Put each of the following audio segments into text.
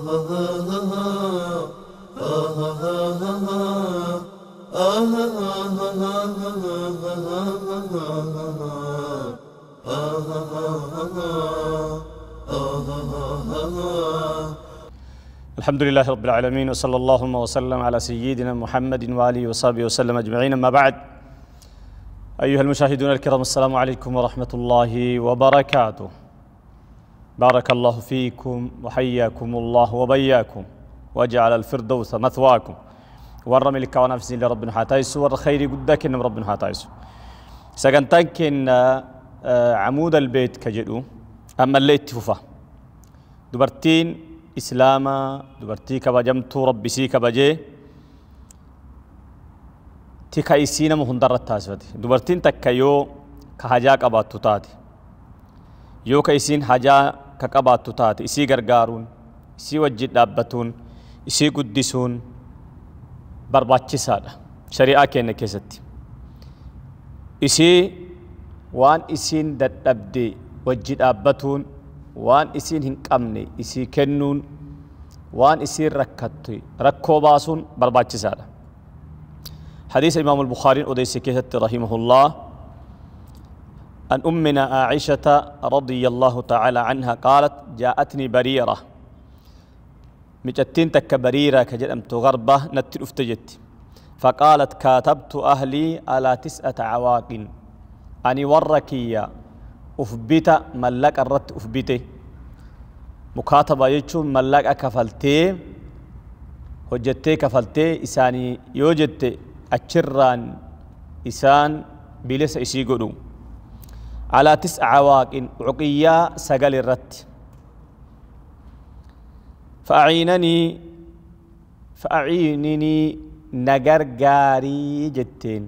الحمد لله رب العالمين وصلى اللهم وسلم على سيدنا محمد وآله وصحبه وسلم أجمعين أما بعد أيها المشاهدون الكرام السلام عليكم ورحمة الله وبركاته بارك الله فيكم وحياكم الله وبياكم وجعل الفردوس مثواكم ورم لك ونفسي لرب حاتيس والخير قدك ان رب حاتيس سجنتك إن آه، عمود البيت كجلو أما اللي اتفوفا دبرتين إسلاما دبرتي كبجمتو ربي سي كبجي تكا إسينا مهندرة تاسفتي دبرتين تكا يو كهجاك أباتو تاتي يو كيسين هجا akka qabaattu taate isii gargaaruun isii wajjin dhaabbatuun isii guddisuun barbaachisaadha shari'aa keenya keessatti isii waan isiin dadhabde wajji dhaabbatuun waan isiin hin qabne isii kennuun waan isiin rakkatte rakkoo baasuun barbaachisaadha hadiisa imaamu albukaariin odeyse keessatti rahimahu allah عن أمنا عائشة رضي الله تعالى عنها قالت جاءتني بريرة مجتين تك بريرة كجدمت غربة نتر افتجت فقالت كاتبت أهلي على تسعة عواق أني وركي أفبت ملك الرت أفبته مكاتبة يجو ملك أكفلتي هجتي كفلتي إساني يوجدتي أشران إسان بلس إسيقلو على تسع عواق عقيا سقل الرت فأعينني فأعينني نجر جاري جتين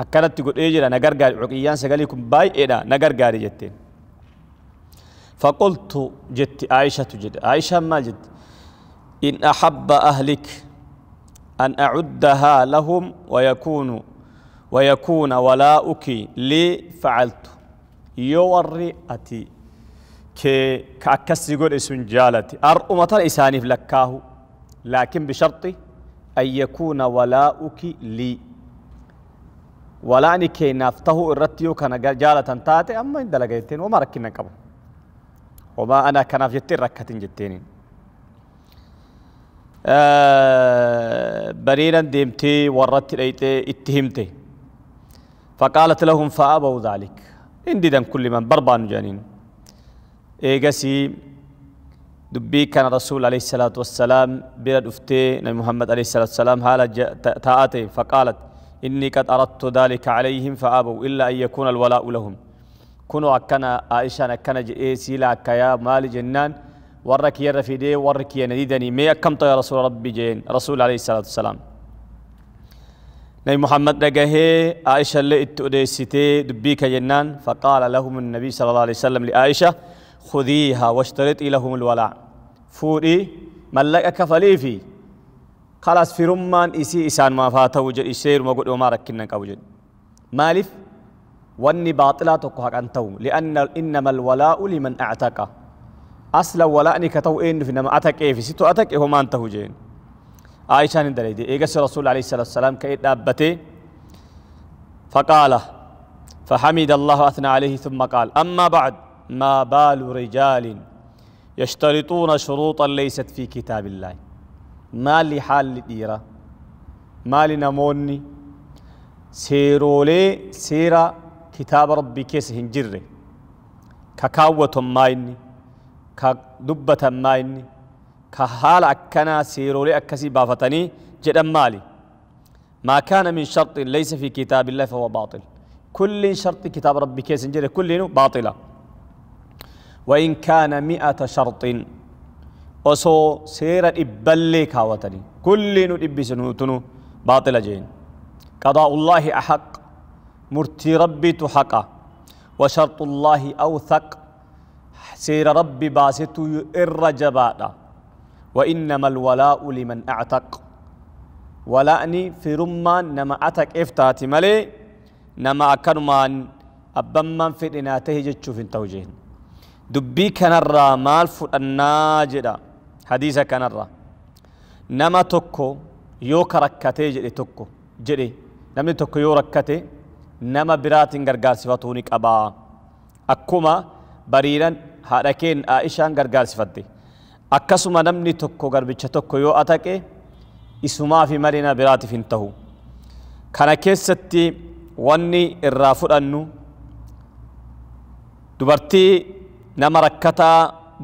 أكرت تقول إيجا نجر جاري عقيا سقلكم باي إيه نجر جاري جتين فقلت جت عائشة جد عائشة ما جد إن أحب أهلك أن أعدها لهم ويكونوا ويكون ولاؤك لي فعلت يوري أتي كي كأكس يقول اسم جالتي أرؤمة إساني لكاه لكن بشرط أن يكون ولاؤك لي ولاني كي نفته الرتيو كان جالة تاتي أما إن دلقيتين وما ركنا قبل وما أنا كان في جتين ركتين جتين آه بريرا ديمتي ورتي ليتي اتهمتي فقالت لهم فأبوا ذلك انددا كل من بربان جانين ايغسي دبي كان رسول عليه الصلاة والسلام برد أفتي محمد عليه الصلاة والسلام هالا تأتي فقالت إني قد أردت ذلك عليهم فأبوا إلا أن يكون الولاء لهم كنوا أكنا عائشة أكنا جئيسي إيه لا كيا مال جنان ورك يرفيدي ورك ينديدني ما أكمت يا رسول ربي جين رسول عليه الصلاة والسلام نبي محمد رجعه عائشة لئت ستة دبيك جنان فقال لهم النبي صلى الله عليه وسلم لعائشة خذيها واشترطي لهم الولع فوري ملك كفلي في خلاص في رمان إسي إسان ما فاته وجد إسير ما قد أمارك ركنا كوجد مالف واني باطلة تقهك توم لأن إنما الولاء لمن أعتقى أصل ولاء نكتو إن في نما أتك إيه في ستو أتك إيه ما أنتهو جين عائشة دي إيجاس رسول عليه الصلاة والسلام كي أبته فقال فحمد الله أثنى عليه ثم قال أما بعد ما بال رجال يشترطون شروطا ليست في كتاب الله ما حال الديرة ما سيرو سيرولي سيرا كتاب ربي كيس هنجري ككاوة مايني كدبة مايني كهال أكنا سيرولي أكسي بافتني جدا مالي ما كان من شرط ليس في كتاب الله فهو باطل كل شرط كتاب ربي كيس جري كل باطلة وإن كان مئة شرط وصو سيرا إبالي كاوتني كل إبي سنوتنو باطلة جين قضاء الله أحق مرتي ربي تحقا وشرط الله أوثق سير ربي باسط إر جبادا وإنما الولاء لمن أعتق ولأني في رمّا نما أتك إفتات ملي نما أكرمان أبما في إناته جتشوف التوجيه دبي كان الرّا مال الناجرة جدا كان الرّا نما تكو يوك كركتي جري تكو جري نما تكو يو ركتي نما براتين غرغار صفاتوني قبا أكما بريرا هاركين آئشان غرغار صفاتي akkasuma namni tokko garbicha tokko yoo ataqe isumaafi fi marina biraatiif hin tahu kana keessatti wanni irraa fudhannu dubartii nama rakkataa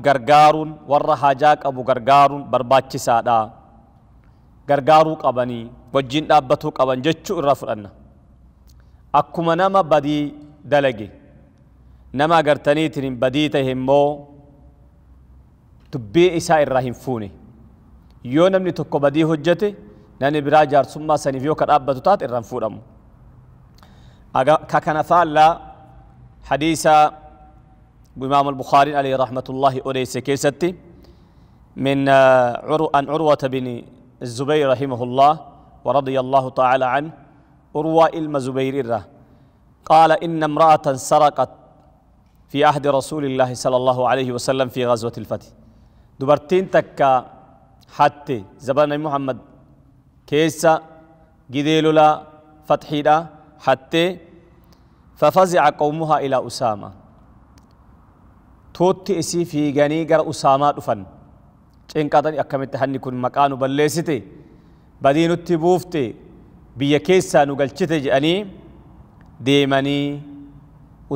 gargaaruun warra hajaa qabu gargaaruun barbaachisaadha gargaaruu qabanii wajjiin dhaabbatuu qaban jechuu irraa fudhanna akkuma nama badii dalage nama agartaniitiin badii tahe immoo dubbii isaa irraa hin fuune yoo namni tokko badii hojjete namni biraa jaarsummaa saniif yoo ka dhaabbatu taate irraan fuudhamu ka kana faallaa hadiisa إمام البخاري عليه رحمة الله أليس كيستي من عرو عن عروة بن الزبير رحمه الله ورضي الله تعالى عنه عروة إلم زبير قال إن امرأة سرقت في عهد رسول الله صلى الله عليه وسلم في غزوة الفتح dubartiin takka hatte zabana muhammad keessa gidee lolaa fatxiidha hatte fafazica qawmuhaa ilaa usaama tootti isii fiiganii gara usaamaa dhufan cinqaatan akkamitti hanni kun maqaa nu balleessite badii nutti buufte biyya keessaa nu galchite jedhanii deemanii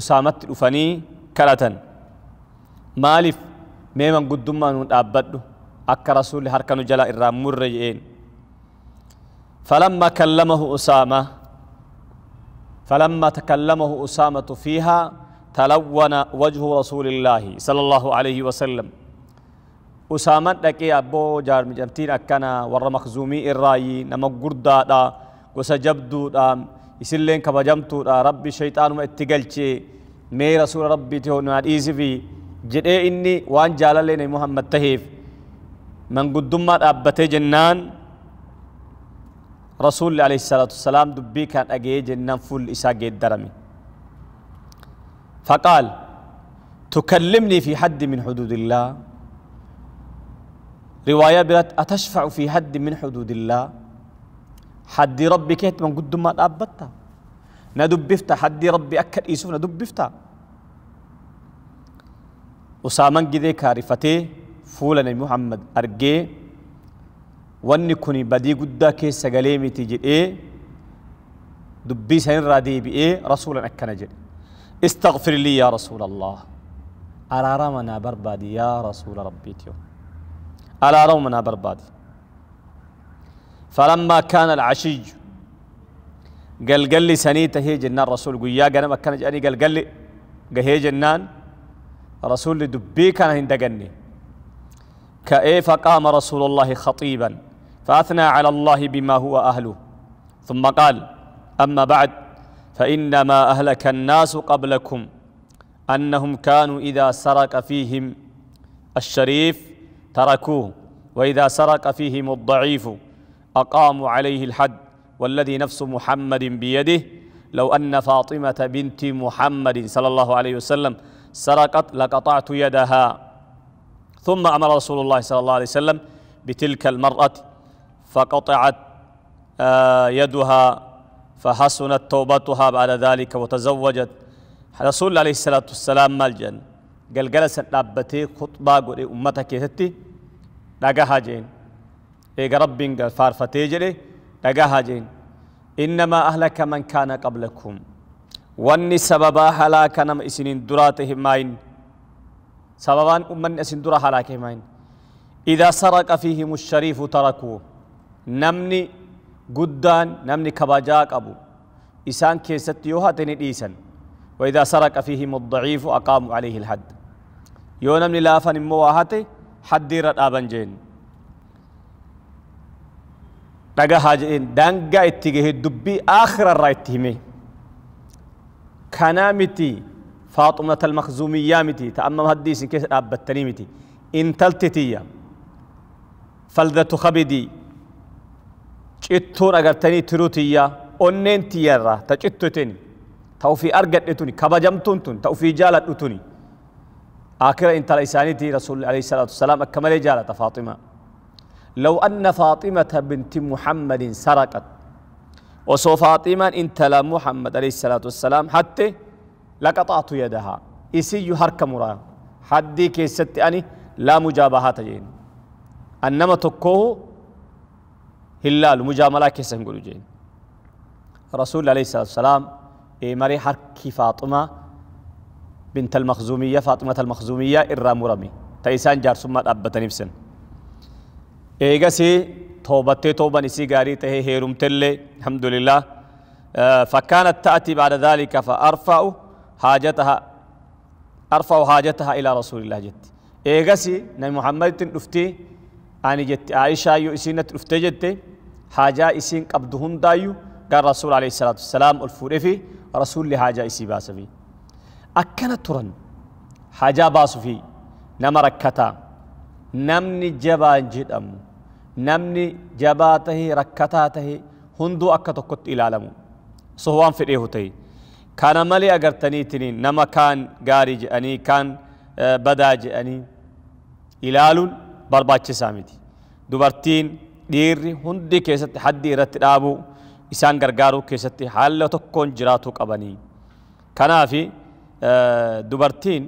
usaamatti dhufanii kadhatan maaliif meeman guddummaa nuun dhaabbadhu akka rasuulli harka nu jala irraa murre je'een falamma kallamahu usaama falamma takallamahu usaamatu fiihaa talawwana wajhu rasuulillaahi sala allahu alayhi wasallam usaaman dhaqee abboo jaarmijamtiin akkana warra makzuumii irraayi nama gurdaadha gosa jabduudha isilleen kabajamtuudha rabbi shayxaanuma itti galchee mee rasuula rabbiiti naa dhiisifi جدي إني وان جالليني محمد تهيف من قد دمت ابت جنان رسول الله عليه الصلاة والسلام دبي كان أجي جنان فل إسا جيد درمي فقال تكلمني في حد من حدود الله رواية برات أتشفع في حد من حدود الله حد ربي كيت من قد دمت أبتا ندب بفتا حد ربي أكد إيسوف ندب بفتا usaaman gidee kaarifatee fuula nabi muhammad argee wanni kun badii guddaa keessa galee miti jedhee dubbii sanirraa deebi'ee rasuulan akkana jedhe استغفر لي يا رسول الله على رمنا بربادي يا رسول ربيتي على رمنا بربادي فلما كان العشيج قال قال لي سنيته هي جنان رسول قيا قال ما كان جاني قال قال لي جنان رسول دبي كان هندقني كأي فقام رسول الله خطيبا فأثنى على الله بما هو أهله ثم قال أما بعد فإنما أهلك الناس قبلكم أنهم كانوا إذا سرق فيهم الشريف تركوه وإذا سرق فيهم الضعيف أقاموا عليه الحد والذي نفس محمد بيده لو أن فاطمة بنت محمد صلى الله عليه وسلم سرقت لقطعت يدها ثم امر رسول الله صلى الله عليه وسلم بتلك المراه فقطعت آه، يدها فحسنت توبتها بعد ذلك وتزوجت رسول الله عليه الصلاه والسلام مالجن قال جلس لابتي خطبه قد امتك هتي لقاها جين اي رب قال فارفتي جري لقاها جين انما اهلك من كان قبلكم وني سببا هلاك نم اسنين دراتهم ماين سببا امن اسن درا هلاكهم ماين اذا سرق فيهم الشريف تركوه نمني قدان نمني كباجاك ابو اسان كيست يوها تنين واذا سرق فيهم الضعيف اقاموا عليه الحد يو نمني لافن مواهاتي حد دير الابن جين نقا حاجين دانقا اتقه دبي اخر الرايتهمي كنامتي فاطمة المخزومية متي تأمم هديس كيس أب التنيمتي إن تلتتي فلذة خبدي cittuun agartanii tiruu tiyya onneen tiyyarraa ta cittutini ta ufii argadhituni kabajamtuun تون ta جالت jaaladhutuni آخر إن ترى إسانيتي رسول عليه الصلاة والسلام أكمل فاطمة لو أن فاطمة بنت محمد سرقت وسو فاطمة انت لا محمد عليه الصلاة والسلام حتى لقطعت يدها إسي يحرك مرا حدي ستي أني لا مجابهة تجين أنما تكوه هلال مجاملة كي سنقول جين رسول عليه الصلاة والسلام إمري حرك فاطمة بنت المخزومية فاطمة المخزومية إرام رمي تيسان جار سمات أبتنبسن إيغسي توبتي توبة نسي قاري تهي هيرم تلي الحمد لله آه، فكانت تأتي بعد ذلك فأرفع حاجتها أرفع حاجتها إلى رسول الله جت إيجاسي نبي محمد تنفتي أني جت عائشة يو إسينة تنفتي جت حاجة إسين قبضهن دايو قال رسول عليه الصلاة والسلام الفورفي رسول لحاجة إسي باسفي أكنت ترن حاجة باسفي نمركتا نمني جبان جدأمو namni jabaa tahe rakkataa tahe hunduu akka tokkotti ilaalamu sohwaan fedheehu tahe kana malee agartaniitiin nama kaan gaarii jedhanii kaan badaa jedhanii ilaaluun barbaachisaa miti dubartiin dhiirri hundi keessatti haddii irratti dhaabuu isaan gargaaruu keessatti haala tokkoon jiraatuu qabanii kanaaf dubartiin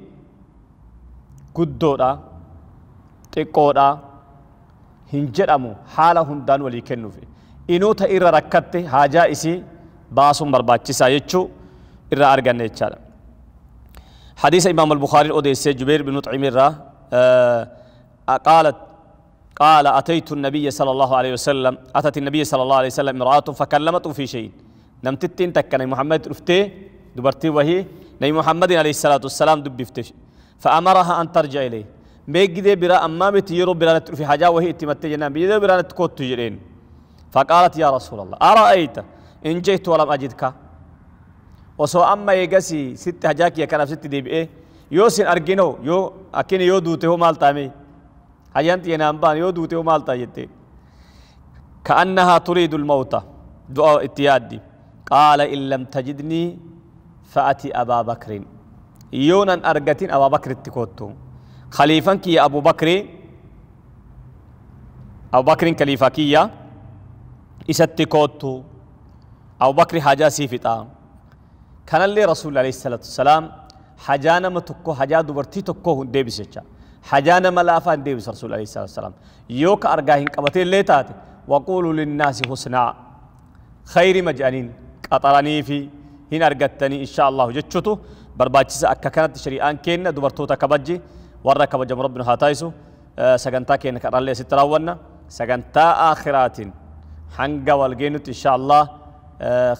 guddoodha xiqqoodha حالا هن دان ولي كنو في إنو تا إرى irra rakkatte إسي isii baasuun چسا يچو إرى arganne jechaadha. حديث إمام البخاري الأوديسي جبير بن مطعم را قالت قال أتيت النبي صلى الله عليه وسلم أتت النبي صلى الله عليه وسلم امرأة فكلمته في شيء نمت التين تكن محمد رفته دبرتي وهي نبي محمد عليه الصلاة والسلام دبفتش فأمرها أن ترجع إليه ميجد برا أمام متي برا في حاجة وهي اتمت جنا بيجد برا تكوت تجرين فقالت يا رسول الله أرأيت إن جئت ولم أجدك وسو أما يجسي ست حاجاك يا كلام ست دي بإيه يوسن أرجينو يو أكين يو دوته مال تامي حيانت ينام بان يو دوته مال تاجتة كأنها تريد الموت دعاء اتيادي قال إن لم تجدني فأتي أبا بكر يونا أرجتين أبا بكر تكوتون خليفة كي أبو بكر أبو بكر خليفة كي إسات كوتو أبو بكر حاجة سيفتا كان اللي رسول عليه الصلاة والسلام حاجة نما تكو حجا دوبرتي تكو هندي بسيتشا حاجة نما لافا هندي بس رسول عليه الصلاة والسلام يوك أرجاهن كبتي اللي تاتي وقولوا للناس حسنا خير مجانين قطرني في هنا أرجتني إن شاء الله جتشتو برباجس أكا كانت شريان كين دوبرتو تكبجي warra kabajamu rabbi nu haa taayisu sagantaa keenya kadhaallee sitti raawwanna sagantaa aakhiraatiin hanga walgeenutti insha allah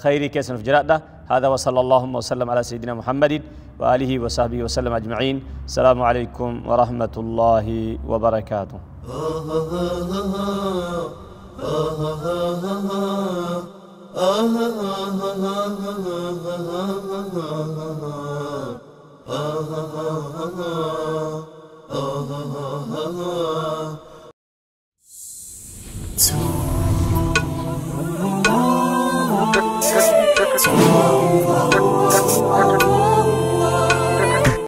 khayrii keessanuuf jiraadha هذا وصلى اللهم وسلم على سيدنا محمد وآله وصحبه وسلم أجمعين السلام عليكم ورحمة الله وبركاته Ah, ah, ah, ah. Two.